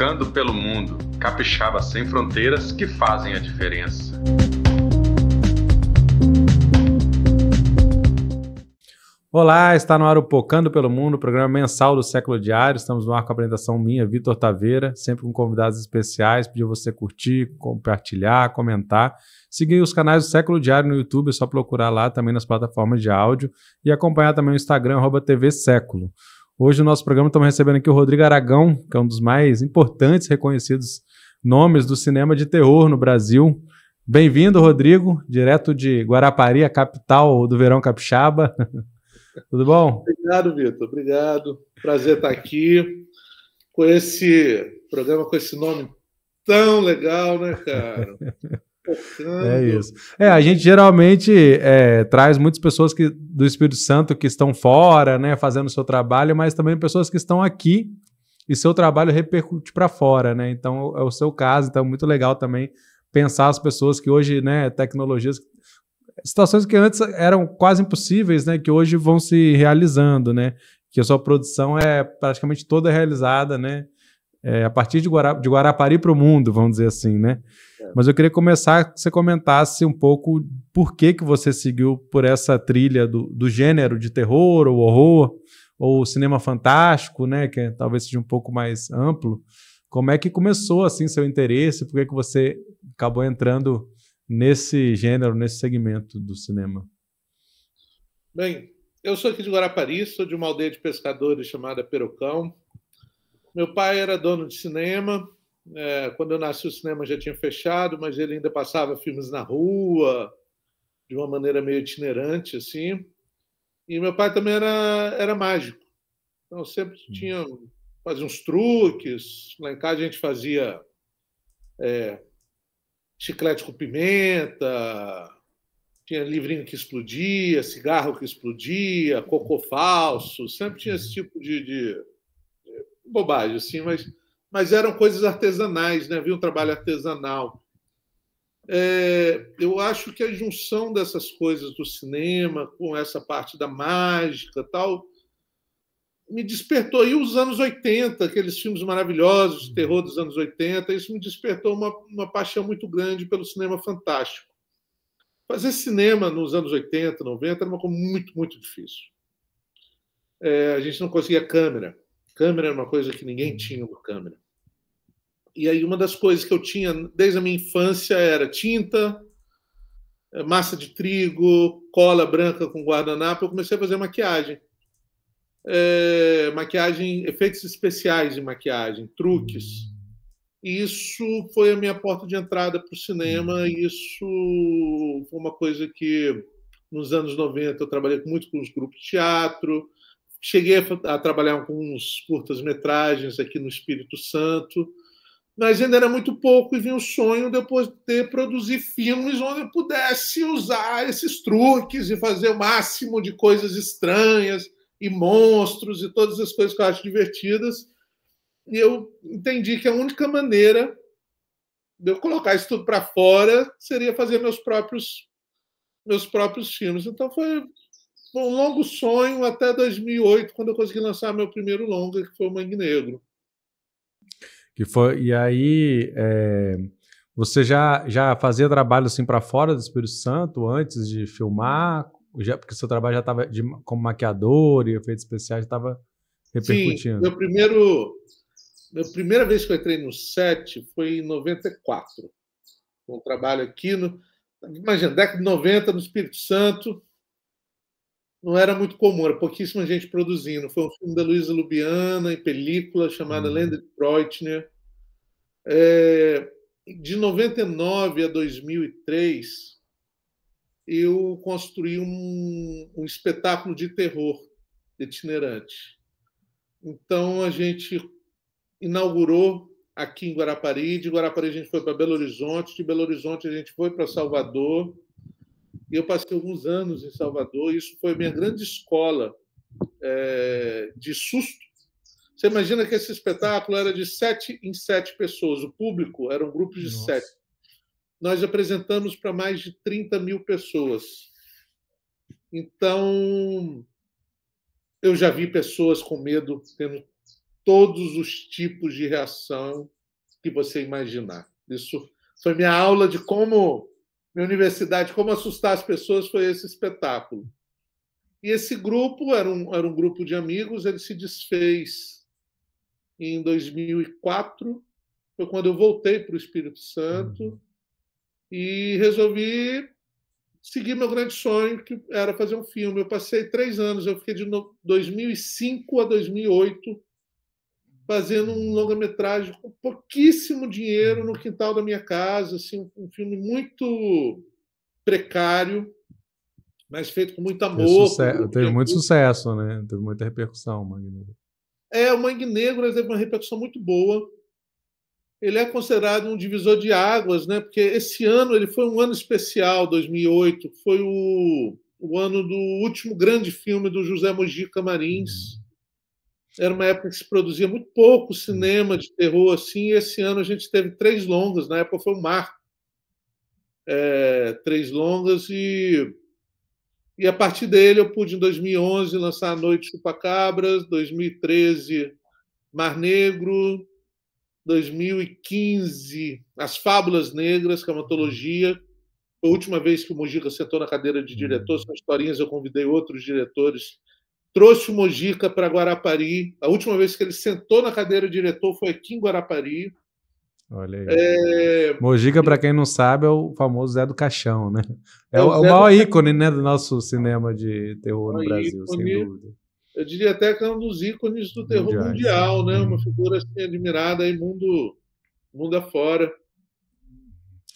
Tocando pelo Mundo, capixaba sem fronteiras que fazem a diferença. Olá, está no ar o Pocando pelo Mundo, programa mensal do Século Diário. Estamos no ar com a apresentação minha, Vitor Taveira, sempre com convidados especiais. Pedir você curtir, compartilhar, comentar. Seguir os canais do Século Diário no YouTube, é só procurar lá também nas plataformas de áudio e acompanhar também o Instagram, arroba TV Século. Hoje, no nosso programa, estamos recebendo aqui o Rodrigo Aragão, que é um dos mais importantes, reconhecidos nomes do cinema de terror no Brasil. Bem-vindo, Rodrigo, direto de Guarapari, a capital do verão capixaba. Tudo bom? Obrigado, Vitor. Obrigado. Prazer estar aqui com esse programa, com esse nome tão legal, né, cara? É isso. É, a gente geralmente é, traz muitas pessoas que, do Espírito Santo que estão fora, né, fazendo seu trabalho, mas também pessoas que estão aqui e seu trabalho repercute para fora, né? Então é o seu caso, então é muito legal também pensar as pessoas que hoje, né, tecnologias, situações que antes eram quase impossíveis, né, que hoje vão se realizando, né? Que a sua produção é praticamente toda realizada, né? é, a partir de, Guara, de Guarapari para o mundo, vamos dizer assim, né? É. Mas eu queria começar que você comentasse um pouco por que, que você seguiu por essa trilha do, do gênero de terror ou horror, ou cinema fantástico, né? Que é, talvez seja um pouco mais amplo. Como é que começou, assim, seu interesse? Por que, que você acabou entrando nesse gênero, nesse segmento do cinema? Bem, eu sou aqui de Guarapari, sou de uma aldeia de pescadores chamada Perocão, meu pai era dono de cinema. É, quando eu nasci, o cinema já tinha fechado, mas ele ainda passava filmes na rua, de uma maneira meio itinerante, assim. E meu pai também era, era mágico. Então, sempre hum. tinha fazia uns truques. Lá em casa, a gente fazia é, chiclete com pimenta, tinha livrinho que explodia, cigarro que explodia, cocô falso. Sempre tinha uhum. esse tipo de, de bobagem, assim, mas, mas eram coisas artesanais, né? havia um trabalho artesanal. É, eu acho que a junção dessas coisas do cinema com essa parte da mágica tal me despertou. E os anos 80, aqueles filmes maravilhosos de terror dos anos 80, isso me despertou uma, uma paixão muito grande pelo cinema fantástico. Fazer cinema nos anos 80, 90 era uma coisa muito, muito difícil. É, a gente não conseguia câmera. Câmera era uma coisa que ninguém uhum. tinha no câmera. E aí uma das coisas que eu tinha desde a minha infância era tinta, eh, massa de trigo, cola branca com guardanapo. Eu comecei a fazer maquiagem. É, maquiagem, efeitos especiais de maquiagem, truques. E isso foi a minha porta de entrada para o cinema. Uhum. E isso foi uma coisa que nos anos 90 eu trabalhei muito com os grupos de teatro Cheguei a, a trabalhar com uns curtas-metragens aqui no Espírito Santo, mas ainda era muito pouco e vinha o sonho depois de ter, produzir filmes onde eu pudesse usar esses truques e fazer o máximo de coisas estranhas e monstros e todas as coisas que eu acho divertidas. E eu entendi que a única maneira de eu colocar isso tudo para fora seria fazer meus próprios meus próprios filmes. Então foi foi um longo sonho até 2008, quando eu consegui lançar meu primeiro longa, que foi o Mangue Negro. Que foi, e aí, é, você já, já fazia trabalho assim para fora do Espírito Santo antes de filmar? Já, porque seu trabalho já estava como maquiador e efeitos especiais estava repercutindo. Sim, meu primeiro, minha primeira vez que eu entrei no set foi em 94. Um trabalho aqui no. Imagina, década de 90, no Espírito Santo não era muito comum, era pouquíssima gente produzindo. Foi um filme da Luísa Lubiana, em película, chamada Landed Lenda uhum. de Preutner. É, de 99 a 2003, eu construí um, um espetáculo de terror itinerante. Então, a gente inaugurou aqui em Guarapari, de Guarapari a gente foi para Belo Horizonte, de Belo Horizonte a gente foi para Salvador, eu passei alguns anos em Salvador, e isso foi minha grande escola é, de susto. Você imagina que esse espetáculo era de sete em sete pessoas, o público era um grupo de Nossa. sete. Nós apresentamos para mais de 30 mil pessoas. Então, eu já vi pessoas com medo tendo todos os tipos de reação que você imaginar. Isso foi minha aula de como minha universidade, como assustar as pessoas foi esse espetáculo. E esse grupo era um, era um grupo de amigos, ele se desfez em 2004, foi quando eu voltei para o Espírito Santo uhum. e resolvi seguir meu grande sonho, que era fazer um filme. Eu passei três anos, eu fiquei de 2005 a 2008 fazendo um longa-metragem com pouquíssimo dinheiro no quintal da minha casa, assim, um filme muito precário, mas feito com muito amor. teve muito sucesso, né? Teve muita repercussão, Mangue Negro. É, o Mangue Negro teve uma repercussão muito boa. Ele é considerado um divisor de águas, né? Porque esse ano ele foi um ano especial, 2008, foi o, o ano do último grande filme do José Mojica Marins era uma época que se produzia muito pouco cinema uhum. de terror assim. esse ano a gente teve três longas, na época foi o mar É, três longas e e a partir dele eu pude em 2011 lançar A Noite Chupacabras, 2013 Mar Negro, 2015 As Fábulas Negras, que é uma antologia. Uhum. Foi a última vez que o Mujica sentou na cadeira de uhum. diretor, são historinhas, eu convidei outros diretores trouxe o Mojica para Guarapari. A última vez que ele sentou na cadeira de diretor foi aqui em Guarapari. Olha aí. É... Mojica, para quem não sabe, é o famoso Zé do Caixão, né? É, é o, o é maior do... ícone né, do nosso cinema de terror no Brasil, ícone, sem dúvida. Eu diria até que é um dos ícones do terror mundial, mundial né? Hum. Uma figura assim, admirada aí mundo, mundo afora.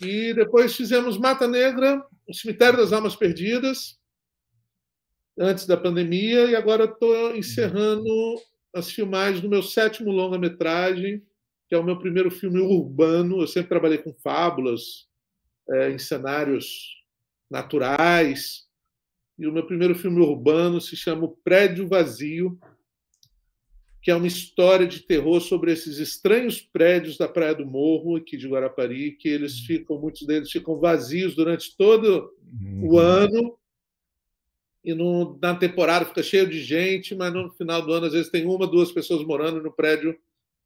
E depois fizemos Mata Negra, O Cemitério das Almas Perdidas, antes da pandemia e agora estou encerrando as filmagens do meu sétimo longa-metragem, que é o meu primeiro filme urbano. Eu sempre trabalhei com fábulas, é, em cenários naturais. E o meu primeiro filme urbano se chama O Prédio Vazio, que é uma história de terror sobre esses estranhos prédios da Praia do Morro, aqui de Guarapari, que eles uhum. ficam, muitos deles ficam vazios durante todo uhum. o ano e no, na temporada fica cheio de gente, mas no final do ano, às vezes, tem uma, duas pessoas morando no prédio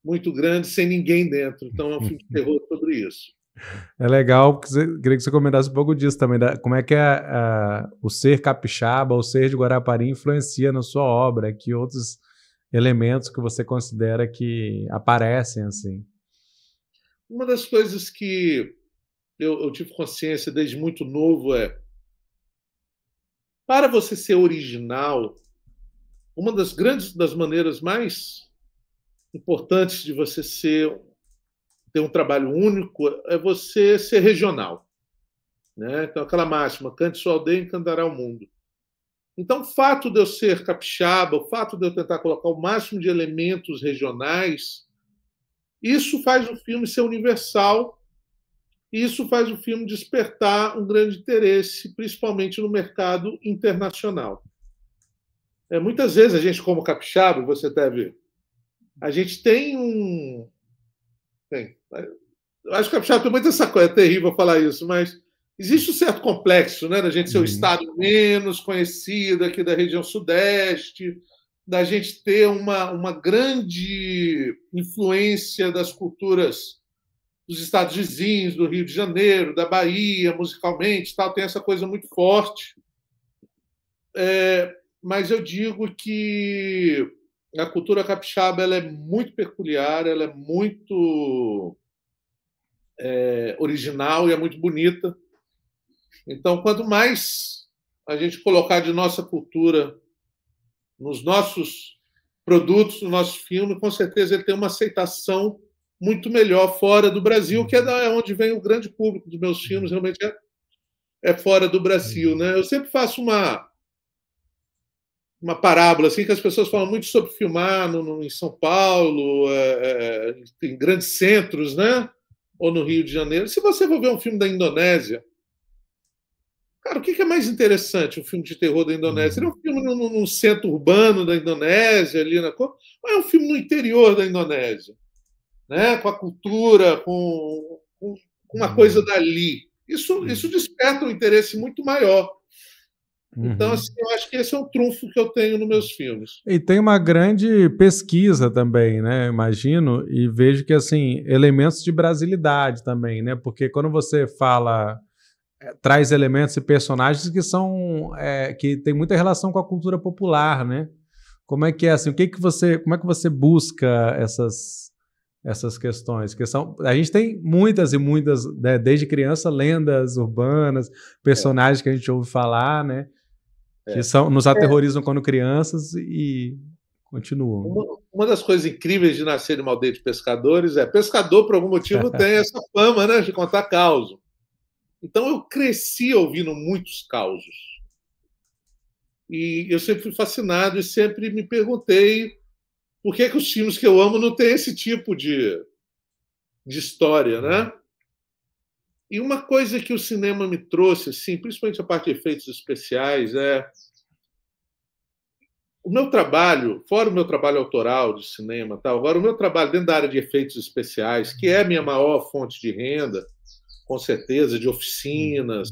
muito grande, sem ninguém dentro. Então, é um filme de terror sobre isso. É legal, queria que você comentasse um pouco disso também, da, como é que a, é, a, o ser capixaba, o ser de Guarapari influencia na sua obra, que outros elementos que você considera que aparecem assim. Uma das coisas que eu, eu tive consciência desde muito novo é para você ser original, uma das grandes das maneiras mais importantes de você ser ter um trabalho único é você ser regional, né? Então aquela máxima, cante sua aldeia e encantará o mundo. Então, o fato de eu ser capixaba, o fato de eu tentar colocar o máximo de elementos regionais, isso faz o filme ser universal e isso faz o filme despertar um grande interesse, principalmente no mercado internacional. É, muitas vezes a gente, como capixaba, você deve. A gente tem um. Tem, eu acho que capixaba tem muita essa coisa, é terrível falar isso, mas existe um certo complexo, né? Da gente ser o uhum. estado menos conhecido aqui da região sudeste, da gente ter uma, uma grande influência das culturas dos estados vizinhos, do Rio de Janeiro, da Bahia, musicalmente, tal, tem essa coisa muito forte. É, mas eu digo que a cultura capixaba ela é muito peculiar, ela é muito é, original e é muito bonita. Então, quanto mais a gente colocar de nossa cultura nos nossos produtos, no nosso filme, com certeza ele tem uma aceitação muito melhor fora do Brasil, que é uhum. da é onde vem o grande público dos meus filmes, uhum. realmente é, é fora do Brasil. Uhum. Né? Eu sempre faço uma, uma parábola, assim, que as pessoas falam muito sobre filmar no, no em São Paulo, é, é, em grandes centros, né? ou no Rio de Janeiro. Se você for ver um filme da Indonésia, cara, o que é mais interessante, um filme de terror da Indonésia? Ele é um filme num, num centro urbano da Indonésia, ali na... ou é um filme no interior da Indonésia? né? com a cultura, com, com, com uma coisa uhum. dali. Isso, isso desperta um interesse muito maior. Então, uhum. assim, eu acho que esse é um trunfo que eu tenho nos meus filmes. E tem uma grande pesquisa também, né? Imagino, e vejo que, assim, elementos de brasilidade também, né? Porque quando você fala, eh, traz elementos e personagens que são, é, que tem muita relação com a cultura popular, né? Como é que é, assim, o que que você, como é que você busca essas, essas questões, que são a gente tem muitas e muitas né, desde criança lendas urbanas, personagens é. que a gente ouve falar, né, é. que são nos é. aterrorizam é. quando crianças e continuam. Uma, uma, das coisas incríveis de nascer de uma aldeia de pescadores é pescador por algum motivo tem essa fama, né, de contar causos. Então eu cresci ouvindo muitos causos. E eu sempre fui fascinado e sempre me perguntei por que, que os filmes que eu amo não têm esse tipo de, de história, né? E uma coisa que o cinema me trouxe, assim, principalmente a parte de efeitos especiais, é o meu trabalho, fora o meu trabalho autoral de cinema, tal, agora o meu trabalho dentro da área de efeitos especiais, que é a minha maior fonte de renda, com certeza, de oficinas,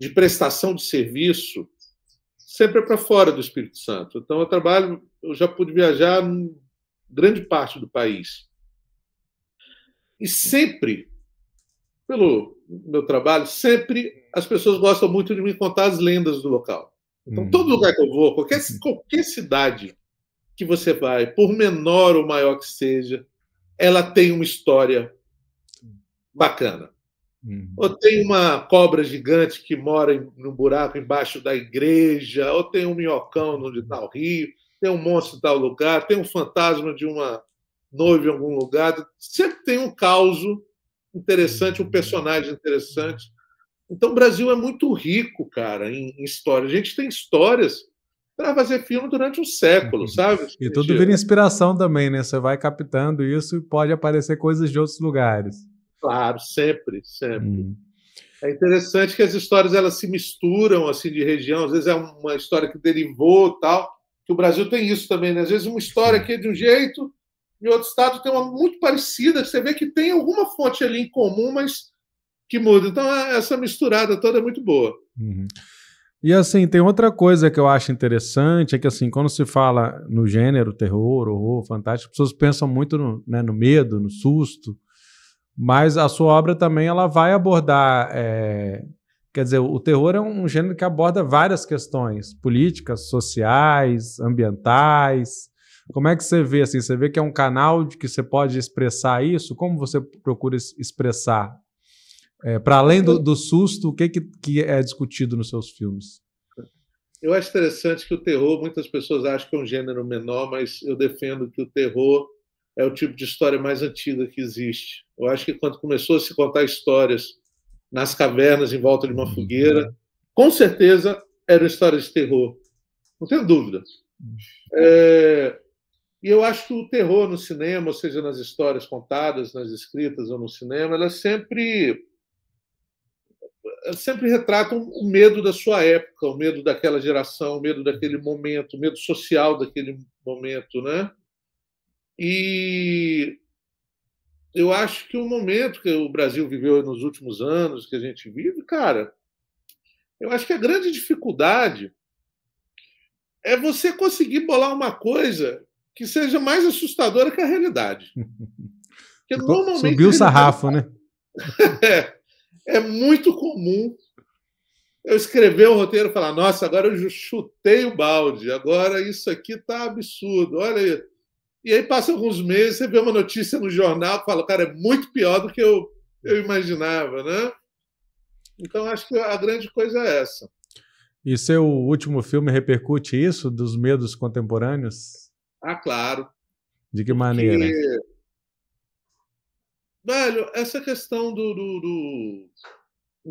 de prestação de serviço, sempre é para fora do Espírito Santo. Então eu trabalho eu já pude viajar grande parte do país. E sempre, pelo meu trabalho, sempre as pessoas gostam muito de me contar as lendas do local. Então, todo hum. lugar que eu vou, qualquer, qualquer cidade que você vai, por menor ou maior que seja, ela tem uma história bacana. Hum. Ou tem uma cobra gigante que mora em, num buraco embaixo da igreja, ou tem um minhocão no tal rio tem um monstro em tal lugar, tem um fantasma de uma noiva em algum lugar. Sempre tem um caos interessante, um uhum. personagem interessante. Então, o Brasil é muito rico, cara, em, em história. A gente tem histórias para fazer filme durante um século, uhum. sabe? E tudo vira inspiração também, né? Você vai captando isso e pode aparecer coisas de outros lugares. Claro, sempre, sempre. Uhum. É interessante que as histórias elas se misturam assim de região. Às vezes é uma história que derivou tal, que o Brasil tem isso também, né? Às vezes uma história aqui é de um jeito, em outro estado tem uma muito parecida, você vê que tem alguma fonte ali em comum, mas que muda. Então, é, essa misturada toda é muito boa. Uhum. E assim, tem outra coisa que eu acho interessante, é que assim, quando se fala no gênero terror, horror, fantástico, as pessoas pensam muito no, né, no medo, no susto, mas a sua obra também ela vai abordar é, Quer dizer, o terror é um gênero que aborda várias questões políticas, sociais, ambientais. Como é que você vê assim? Você vê que é um canal de que você pode expressar isso? Como você procura expressar? É, Para além do, do, susto, o que, que, que é discutido nos seus filmes? Eu acho interessante que o terror, muitas pessoas acham que é um gênero menor, mas eu defendo que o terror é o tipo de história mais antiga que existe. Eu acho que quando começou a se contar histórias nas cavernas em volta de uma fogueira. Com certeza era uma história de terror, não tenho dúvida. É, e eu acho que o terror no cinema, ou seja, nas histórias contadas, nas escritas ou no cinema, elas sempre sempre retratam o medo da sua época, o medo daquela geração, o medo daquele momento, o medo social daquele momento, né? E eu acho que o momento que o Brasil viveu nos últimos anos, que a gente vive, cara, eu acho que a grande dificuldade é você conseguir bolar uma coisa que seja mais assustadora que a realidade. Porque normalmente Subiu o sarrafo, né? é, é muito comum eu escrever o um roteiro e falar: nossa, agora eu chutei o balde, agora isso aqui tá absurdo, olha aí e aí passa alguns meses, você vê uma notícia no jornal, que fala, cara, é muito pior do que eu, eu imaginava, né? Então acho que a grande coisa é essa. E seu último filme repercute isso dos medos contemporâneos? Ah, claro. De que maneira? Porque... Velho, essa questão do, do, do,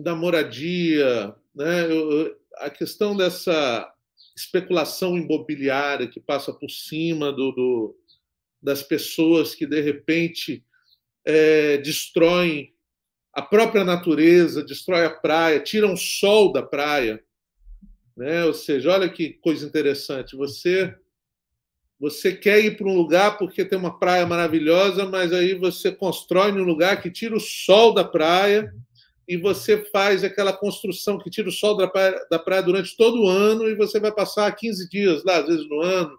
da moradia, né? a questão dessa especulação imobiliária que passa por cima do, do das pessoas que, de repente, é, destroem a própria natureza, destrói a praia, tiram o sol da praia. Né? Ou seja, olha que coisa interessante. Você você quer ir para um lugar porque tem uma praia maravilhosa, mas aí você constrói num lugar que tira o sol da praia e você faz aquela construção que tira o sol da praia, da praia durante todo o ano e você vai passar 15 dias lá, às vezes no ano,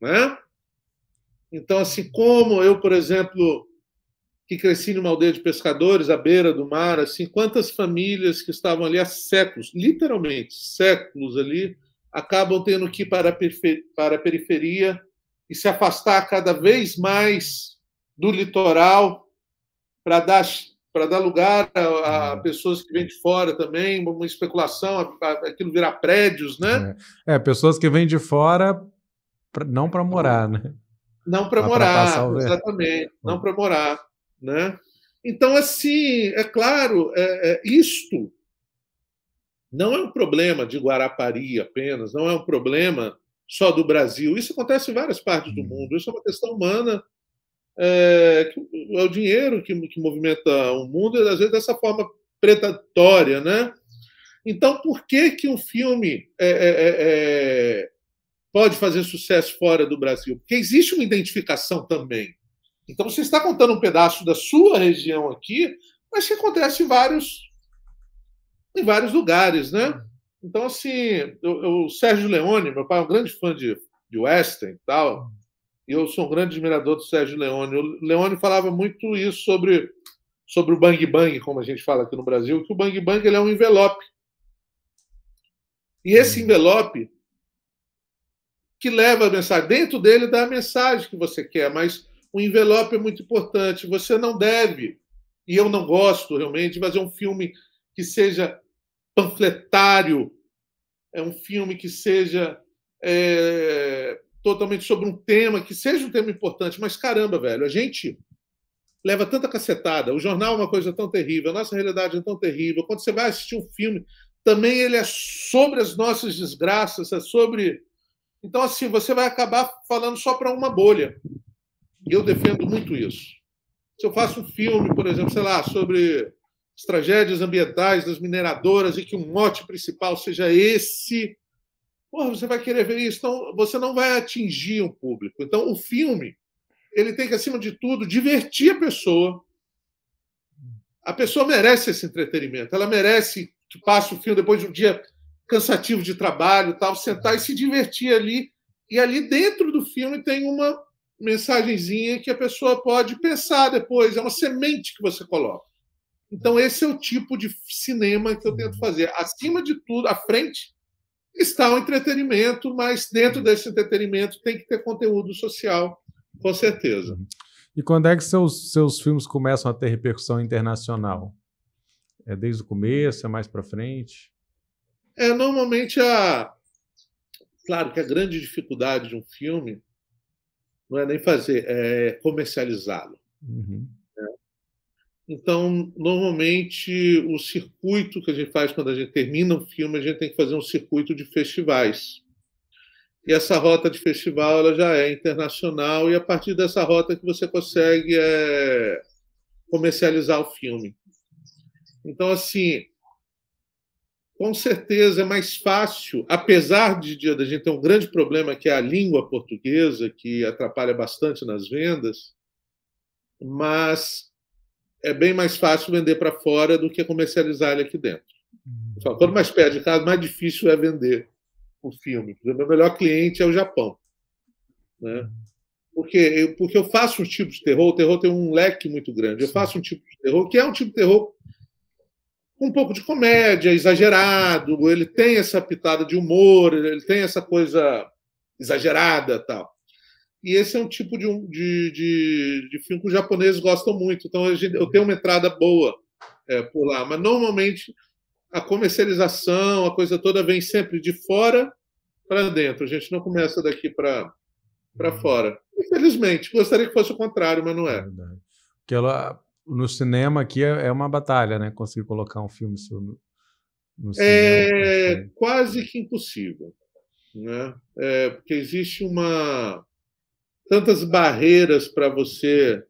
né? Então, assim, como eu, por exemplo, que cresci numa aldeia de pescadores à beira do mar, assim, quantas famílias que estavam ali há séculos, literalmente séculos ali, acabam tendo que ir para a periferia e se afastar cada vez mais do litoral para dar para dar lugar a, a, uhum. pessoas que vêm de fora também, uma especulação, aquilo virar prédios, né? É. é, pessoas que vêm de fora pra, não para então, morar, né? Não para morar, exatamente, hum. não para morar. Né? Então, assim, é claro, é, é, isto não é um problema de Guarapari apenas, não é um problema só do Brasil. Isso acontece em várias partes do hum. mundo. Isso é uma questão humana. É, é o dinheiro que, que, movimenta o mundo, e às vezes dessa forma predatória, né? Então, por que que um filme é, é, é, é pode fazer sucesso fora do Brasil? Porque existe uma identificação também. Então você está contando um pedaço da sua região aqui, mas que acontece em vários, em vários lugares, né? Então, assim, o Sérgio Leone, meu pai é um grande fã de, de Western e tal, e eu sou um grande admirador do Sérgio Leone. O Leone falava muito isso sobre, sobre o bang bang, como a gente fala aqui no Brasil, que o bang bang ele é um envelope. E esse uhum. envelope que leva a mensagem. Dentro dele dá a mensagem que você quer, mas o envelope é muito importante. Você não deve, e eu não gosto realmente, de fazer um filme que seja panfletário, é um filme que seja é, totalmente sobre um tema, que seja um tema importante, mas caramba, velho, a gente leva tanta cacetada. O jornal é uma coisa tão terrível, a nossa realidade é tão terrível. Quando você vai assistir um filme, também ele é sobre as nossas desgraças, é sobre então, assim, você vai acabar falando só para uma bolha. E eu defendo muito isso. Se eu faço um filme, por exemplo, sei lá, sobre as tragédias ambientais das mineradoras e que o mote principal seja esse, porra, você vai querer ver isso. Então, você não vai atingir um público. Então, o filme, ele tem que, acima de tudo, divertir a pessoa. A pessoa merece esse entretenimento. Ela merece que passe o filme depois de um dia cansativo de trabalho, tal, sentar e uhum. se divertir ali. E ali dentro do filme tem uma mensagenzinha que a pessoa pode pensar depois, é uma semente que você coloca. Então uhum. esse é o tipo de cinema que eu tento uhum. fazer. Acima de tudo, à frente está o entretenimento, mas dentro desse entretenimento tem que ter conteúdo social, com certeza. E quando é que seus, seus filmes começam a ter repercussão internacional? É desde o começo, é mais para frente? É normalmente a. Claro que a grande dificuldade de um filme não é nem fazer, é comercializá-lo. Uhum. Né? Então, normalmente, o circuito que a gente faz quando a gente termina um filme, a gente tem que fazer um circuito de festivais. E essa rota de festival ela já é internacional, e a partir dessa rota que você consegue é, comercializar o filme. Então, assim, com certeza é mais fácil, apesar de, a gente ter um grande problema que é a língua portuguesa, que atrapalha bastante nas vendas, mas é bem mais fácil vender para fora do que comercializar ele aqui dentro. Hum. quanto mais perto de casa, mais difícil é vender o filme. O meu melhor cliente é o Japão. Né? Hum. Porque, eu, porque eu faço um tipo de terror, o terror tem um leque muito grande. Eu faço um tipo de terror que é um tipo de terror um pouco de comédia, exagerado, ele tem essa pitada de humor, ele tem essa coisa exagerada tal. E esse é um tipo de, de, de, de filme que os japoneses gostam muito, então eu tenho uma entrada boa é, por lá, mas normalmente a comercialização, a coisa toda vem sempre de fora para dentro, a gente não começa daqui para para uhum. fora. Infelizmente, gostaria que fosse o contrário, mas não é. Aquela Que ela no cinema aqui é, é, uma batalha, né? Conseguir colocar um filme no, no é cinema. É quase que impossível, né? É, porque existe uma tantas barreiras para você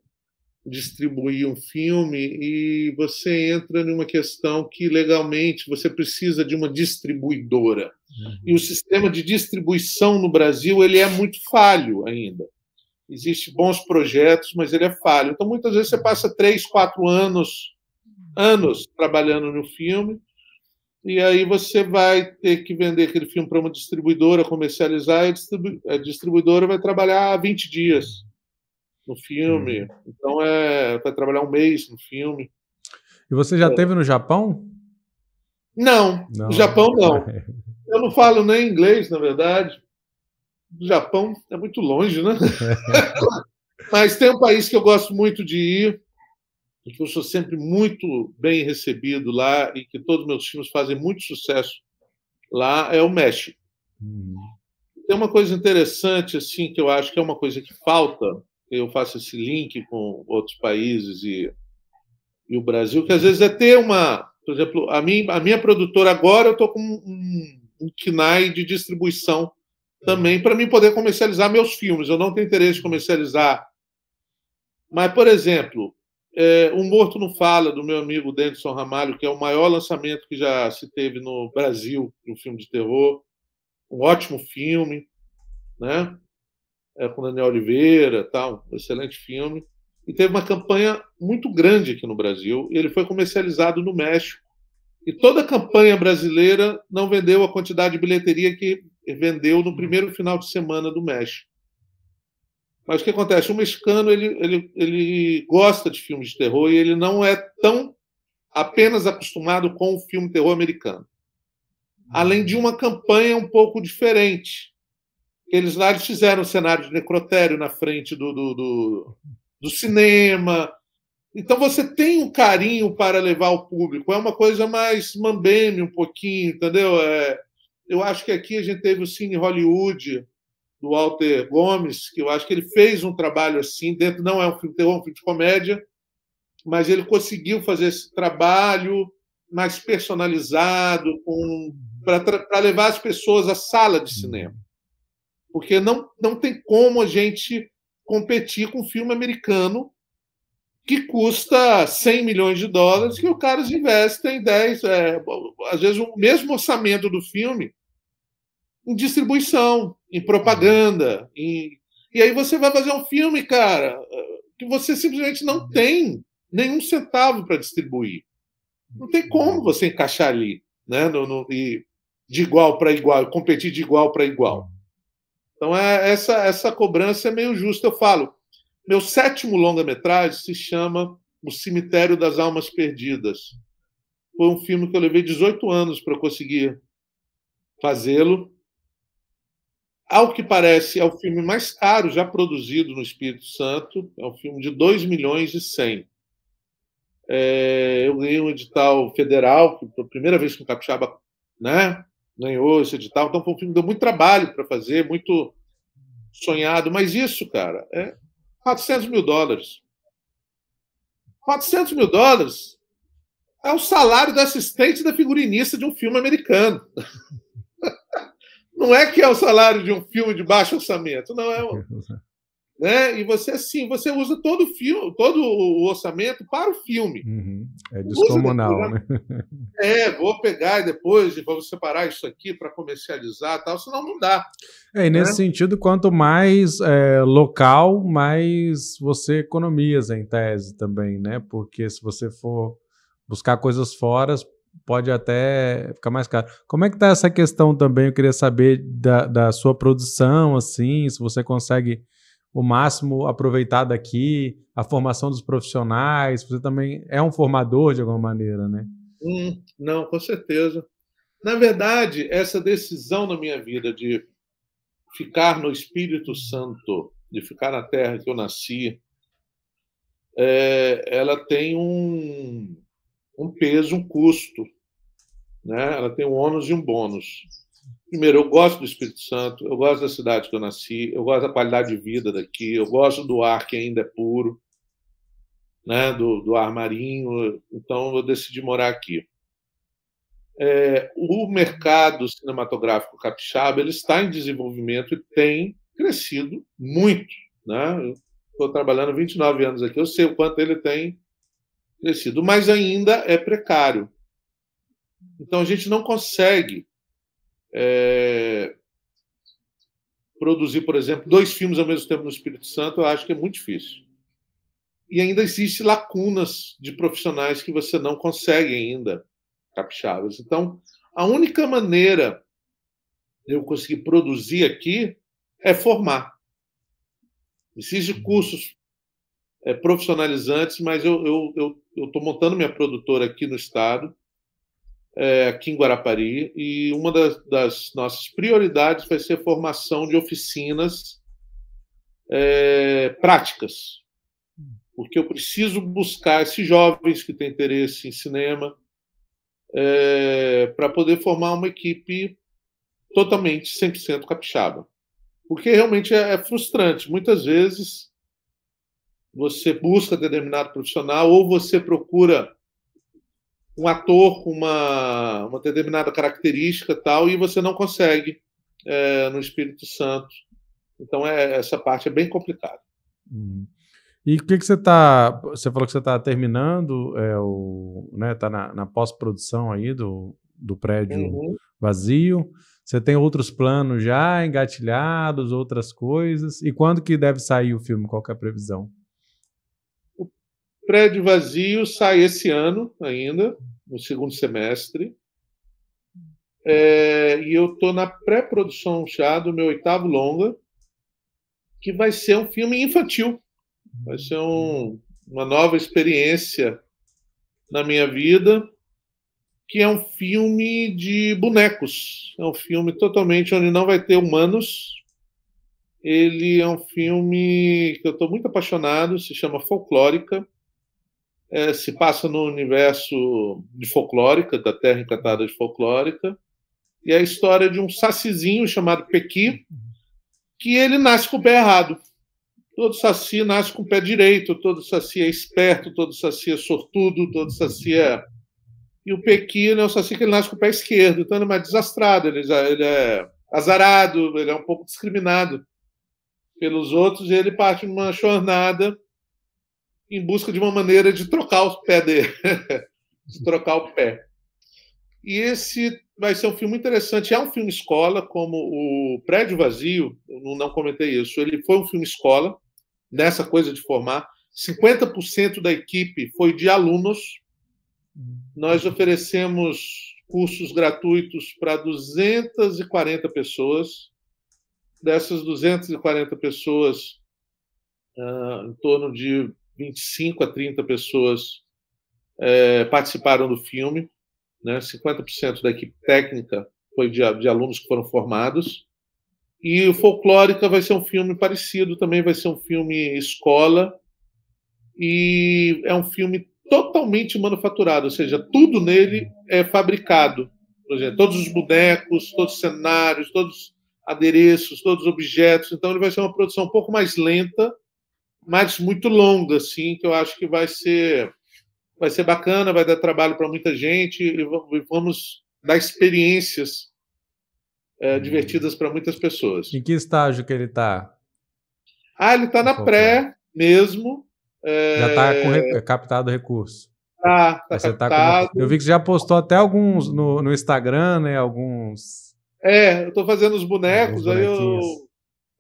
distribuir um filme e você entra numa questão que legalmente você precisa de uma distribuidora uhum. e o sistema de distribuição no Brasil ele é muito falho ainda Existem bons projetos, mas ele é falho. Então, muitas vezes, você passa três, quatro anos, anos trabalhando no filme, e aí você vai ter que vender aquele filme para uma distribuidora, comercializar, e a, distribu a, distribuidora vai trabalhar 20 dias no filme. Hum. Então, é, vai trabalhar um mês no filme. E você já é. teve no Japão? Não, não, no Japão não. Eu não falo nem inglês, na verdade do Japão é muito longe, né? Mas tem um país que eu gosto muito de ir, que eu sou sempre muito bem recebido lá, e que todos meus filmes fazem muito sucesso lá, é o México. Hum. Tem uma coisa interessante, assim, que eu acho que é uma coisa que falta, eu faço esse link com outros países e, e o Brasil, que às vezes é ter uma. Por exemplo, a, a minha produtora agora, eu estou com um, um KNAI de distribuição também para mim poder comercializar meus filmes. Eu não tenho interesse em comercializar. Mas, por exemplo, é, O Morto Não Fala, do meu amigo Denison Ramalho, que é o maior lançamento que já se teve no Brasil, um filme de terror. Um ótimo filme, né? É, com Daniel Oliveira, tal, um excelente filme. E teve uma campanha muito grande aqui no Brasil. ele foi comercializado no México. E toda a campanha brasileira não vendeu a quantidade de bilheteria que vendeu no primeiro final de semana do México. Mas o que acontece? O mexicano ele, ele, ele gosta de filmes de terror e ele não é tão apenas acostumado com o filme terror americano. Além de uma campanha um pouco diferente. Eles lá eles fizeram um cenário de necrotério na frente do, do, do, do cinema. Então você tem um carinho para levar o público. É uma coisa mais mambeme um pouquinho, entendeu? É, eu acho que aqui a gente teve o Cine Hollywood, do Walter Gomes, que eu acho que ele fez um trabalho assim, dentro não é um filme terror, é um filme de comédia, mas ele conseguiu fazer esse trabalho mais personalizado, para levar as pessoas à sala de cinema. Porque não, não tem como a gente competir com um filme americano que custa 100 milhões de dólares, que os caras investem 10, é, às vezes o mesmo orçamento do filme, em distribuição, em propaganda. Em... E aí você vai fazer um filme, cara, eh, que você simplesmente não uhum. tem nenhum centavo para distribuir. Não tem como uhum. você encaixar ali, né? No, no, e de igual para igual, competir de igual para igual. Então é, essa essa cobrança é meio justa. Eu falo, meu sétimo longa-metragem se chama O Cemitério das Almas Perdidas. Foi um filme que eu levei 18 anos para conseguir fazê-lo ao que parece, é o filme mais caro já produzido no Espírito Santo, é um filme de 2 milhões e 100. É, eu ganhei um edital federal, que foi a primeira vez que o Capixaba né, ganhou esse edital, então foi um filme que deu muito trabalho para fazer, muito sonhado, mas isso, cara, é 400 mil dólares. 400 mil dólares é o salário do assistente da figurinista de um filme americano. Não é que é o salário de um filme de baixo orçamento, não é. né? E você sim, você usa todo o filme, todo o orçamento para o filme. Uhum. É descomunal, né? né? É, vou pegar e depois vou separar isso aqui para comercializar, tal. Senão não dá. É, e nesse né? sentido, quanto mais é, local, mais você economiza em tese também, né? Porque se você for buscar coisas fora, pode até ficar mais caro. Como é que está essa questão também? Eu queria saber da, da sua produção, assim, se você consegue o máximo aproveitar daqui, a formação dos profissionais, você também é um formador de alguma maneira, né? Hum, não, com certeza. Na verdade, essa decisão na minha vida de ficar no Espírito Santo, de ficar na terra que eu nasci, é, ela tem um, um peso, um custo. Né? Ela tem um ônus e um bônus. Primeiro, eu gosto do Espírito Santo, eu gosto da cidade que eu nasci, eu gosto da qualidade de vida daqui, eu gosto do ar que ainda é puro, né? do, do ar marinho, então eu decidi morar aqui. É, o mercado cinematográfico capixaba ele está em desenvolvimento e tem crescido muito. Né? Estou trabalhando 29 anos aqui, eu sei o quanto ele tem crescido, mas ainda é precário. Então a gente não consegue é, produzir, por exemplo, dois filmes ao mesmo tempo no Espírito Santo, eu acho que é muito difícil. E ainda existem lacunas de profissionais que você não consegue ainda capixabas. Então, a única maneira de eu conseguir produzir aqui é formar. Existem cursos é, profissionalizantes, mas eu estou eu, eu, montando minha produtora aqui no estado, é, aqui em Guarapari, e uma das, das, nossas prioridades vai ser formação de oficinas é, práticas, porque eu preciso buscar esses jovens que têm interesse em cinema é, para poder formar uma equipe totalmente 100% capixaba. Porque realmente é, é frustrante. Muitas vezes você busca determinado profissional ou você procura um ator com uma, uma determinada característica tal e você não consegue é, no Espírito Santo. Então é, essa parte é bem complicada. Uhum. E o que, que você está? Você falou que você está terminando, é, o, né? Está na, na pós-produção aí do, do prédio uhum. vazio. Você tem outros planos já engatilhados, outras coisas? E quando que deve sair o filme? Qual é a previsão? Prédio Vazio sai esse ano ainda, no segundo semestre. É, e eu estou na pré-produção já do meu oitavo longa, que vai ser um filme infantil. Vai ser um, uma nova experiência na minha vida, que é um filme de bonecos. É um filme totalmente onde não vai ter humanos. Ele é um filme que eu estou muito apaixonado, se chama Folclórica é, se passa no universo de folclórica, da terra encantada de folclórica, e é a história de um sacizinho chamado Pequi, que ele nasce com o pé errado. Todo saci nasce com o pé direito, todo saci é esperto, todo saci é sortudo, todo saci é... E o Pequi é um saci que ele nasce com o pé esquerdo, então ele é mais desastrado, ele, ele é azarado, ele é um pouco discriminado pelos outros, e ele parte numa jornada em busca de uma maneira de trocar o pé dele, de trocar o pé. E esse vai ser um filme interessante. É um filme escola, como o Prédio Vazio, eu não comentei isso. Ele foi um filme escola, nessa coisa de formar. 50% da equipe foi de alunos. Nós oferecemos cursos gratuitos para 240 pessoas. Dessas 240 pessoas, ah, em torno de 25 a 30 pessoas é, participaram do filme, né? 50% da equipe técnica foi de, de, alunos que foram formados. E o Folclórica vai ser um filme parecido, também vai ser um filme escola, e é um filme totalmente manufaturado, ou seja, tudo nele é fabricado. Exemplo, todos os bonecos, todos os cenários, todos os adereços, todos os objetos. Então, ele vai ser uma produção um pouco mais lenta, mas muito longa, assim, que eu acho que vai ser vai ser bacana, vai dar trabalho para muita gente e vamos dar experiências é, hum. divertidas para muitas pessoas. Em que estágio que ele está? Ah, ele está na pré mesmo. É... Já está re... É captado o recurso. Tá, tá captado. Tá com... Eu vi que você já postou até alguns no, no Instagram, né? Alguns. É, eu estou fazendo os bonecos, aí eu...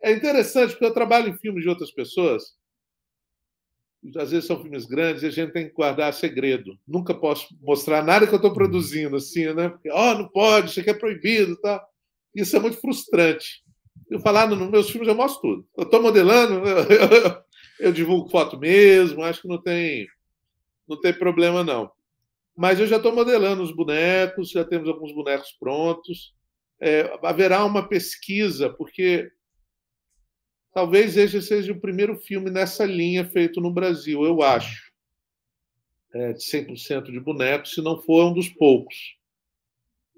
É interessante porque eu trabalho em filmes de outras pessoas às vezes são filmes grandes e a gente tem que guardar segredo. Nunca posso mostrar nada que eu estou uhum. produzindo, assim, né? Porque, ó, oh, não pode, isso aqui é proibido, tá? Isso é muito frustrante. Eu falar ah, nos meus filmes eu mostro tudo. Eu estou modelando, eu, eu divulgo foto mesmo, acho que não tem, não tem problema, não. Mas eu já estou modelando os bonecos, já temos alguns bonecos prontos. É, haverá uma pesquisa, porque Talvez este seja o primeiro filme nessa linha feito no Brasil, eu acho. É, de 100% de bonecos, se não for é um dos poucos.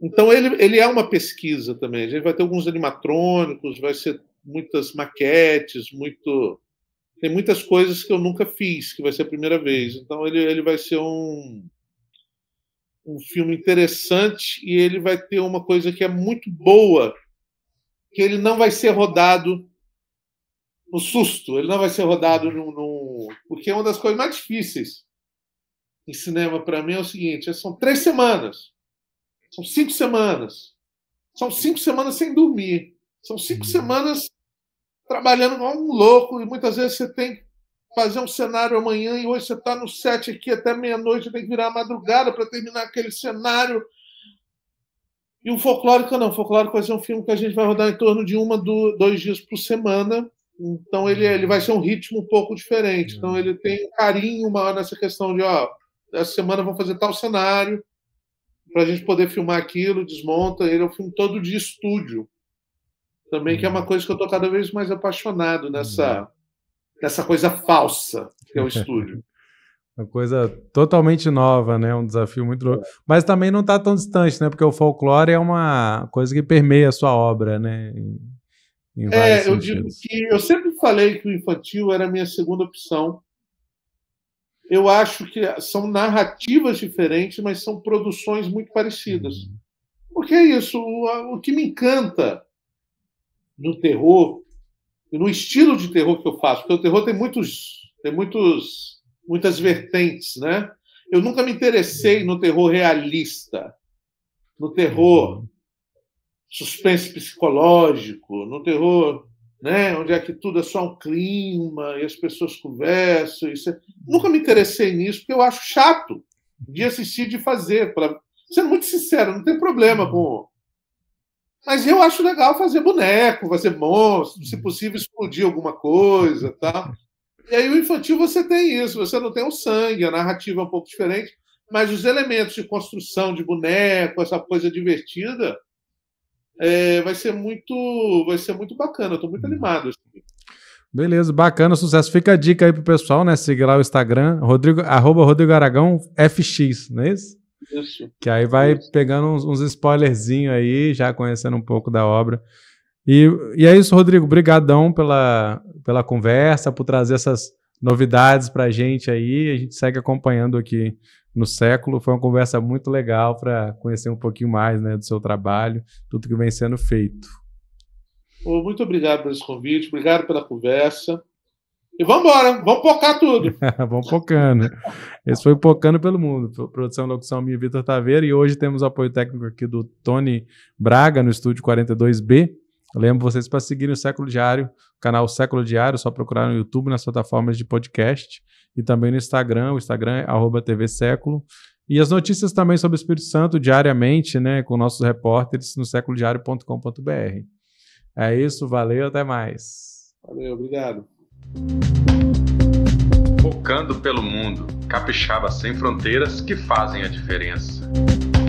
Então, ele, ele é uma pesquisa também. A gente vai ter alguns animatrônicos, vai ser muitas maquetes, muito tem muitas coisas que eu nunca fiz, que vai ser a primeira vez. Então, ele, ele vai ser um, um filme interessante e ele vai ter uma coisa que é muito boa, que ele não vai ser rodado no susto, ele não vai ser rodado num, num... Porque é uma das coisas mais difíceis em cinema para mim é o seguinte: são três semanas, são cinco semanas, são cinco semanas sem dormir, são cinco uhum. semanas trabalhando como um louco e muitas vezes você tem que fazer um cenário amanhã e hoje você está no set aqui até meia-noite, tem que virar madrugada para terminar aquele cenário. E o folclórico não, o folclórico vai ser um filme que a gente vai rodar em torno de uma, dois dias por semana. Então ele, é, ele vai ser um ritmo um pouco diferente. Então uhum. ele tem um carinho maior nessa questão de, ó, essa semana vamos fazer tal cenário para a gente poder filmar aquilo, desmonta. Ele é um filme todo de estúdio também, que é uma uhum. coisa que eu tô cada vez mais apaixonado nessa, uhum. nessa coisa falsa que é o estúdio. Uma coisa totalmente nova, né? Um desafio muito louco. É. Mas também não está tão distante, né? Porque o folclore é uma coisa que permeia a sua obra, né? é, eu sentidos. digo que eu sempre falei que o infantil era a minha segunda opção. Eu acho que são narrativas diferentes, mas são produções muito parecidas. Uhum. Porque é isso, o, o que me encanta no terror e no estilo de terror que eu faço, porque o terror tem muitos, tem muitos, muitas vertentes, né? Eu nunca me interessei uhum. no terror realista, no terror uhum suspense psicológico, no terror, né, onde é que tudo é só um clima e as pessoas conversam. Isso é... Nunca me interessei nisso, porque eu acho chato de assistir, de fazer. Pra... Sendo muito sincero, não tem problema com. Mas eu acho legal fazer boneco, fazer monstro, se possível explodir alguma coisa, tá? E aí o infantil você tem isso, você não tem o sangue, a narrativa é um pouco diferente, mas os elementos de construção de boneco, essa coisa divertida, é, vai ser muito vai ser muito bacana. Estou muito animado. Assim. Beleza, bacana, sucesso. Fica a dica aí pro pessoal, né? Seguir lá o Instagram, Rodrigo, arroba Rodrigo Aragão FX, não é isso? Isso. Que aí vai isso. pegando uns, uns spoilerzinhos aí, já conhecendo um pouco da obra. E, e é isso, Rodrigo. Obrigadão pela, pela conversa, por trazer essas, novidades para a gente aí. A gente segue acompanhando aqui no século. Foi uma conversa muito legal para conhecer um pouquinho mais né, do seu trabalho, tudo que vem sendo feito. muito obrigado por esse convite, obrigado pela conversa. E vamos embora, vamos pocar tudo. vamos pocando. Esse foi o Pocando pelo Mundo. Produção e locução minha, Vitor Taveira. E hoje temos apoio técnico aqui do Tony Braga, no estúdio 42B. Eu lembro vocês para seguirem o Século Diário, canal Século Diário, só procurar no YouTube, nas plataformas de podcast e também no Instagram. O Instagram é TV Século. E as notícias também sobre o Espírito Santo diariamente, né, com nossos repórteres no seculodiario.com.br. É isso, valeu, até mais. Valeu, obrigado. Focando pelo mundo, capixaba sem fronteiras que fazem a diferença.